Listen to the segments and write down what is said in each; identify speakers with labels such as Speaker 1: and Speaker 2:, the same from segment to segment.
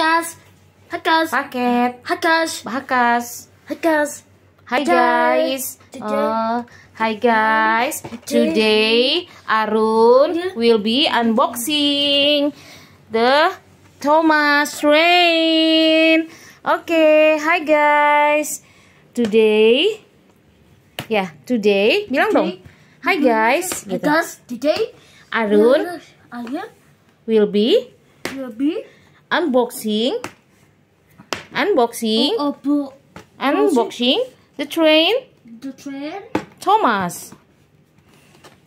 Speaker 1: Hakas. Hakas. Paket. Hakas. Hakas. Hakas. Hi guys. Uh, hi guys. Today Arun will be unboxing the Thomas Rain. Okay, hi guys. Today ya, yeah, today bilang today, dong. Hi guys. Because gitu. today Arun will be will be unboxing unboxing oh, oh, unboxing the train the train Thomas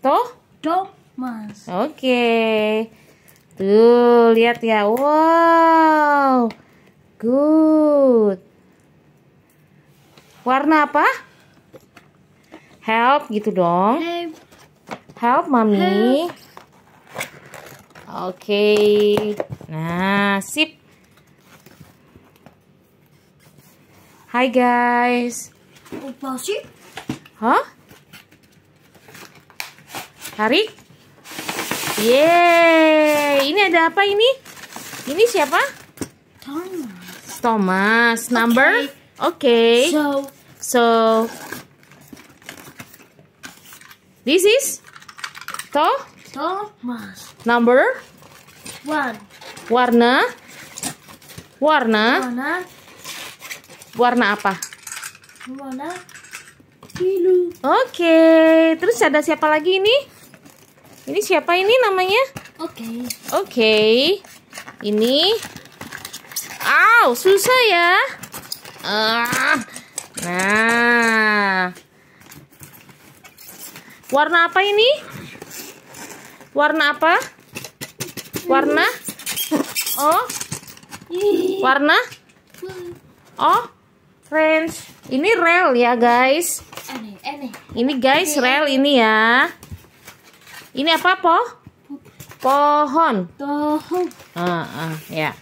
Speaker 1: toh Thomas oke okay. tuh lihat ya wow good warna apa help gitu dong help help mami oke okay. Nah, sip. Hai guys. Apa sih? Hah? Hari? Yeay. Ini ada apa ini? Ini siapa? Thomas. Thomas. Number? Oke. Okay. So. So. This is? To? Thomas. Number? One warna warna warna, apa warna biru oke okay. terus ada siapa lagi ini ini siapa ini namanya oke okay. oke okay. ini aw susah ya ah nah warna apa ini warna apa warna oh warna oh friends ini rel ya guys ini guys rel ini ya ini apa po pohon pohon uh, uh, ya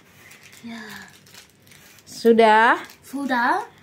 Speaker 1: sudah sudah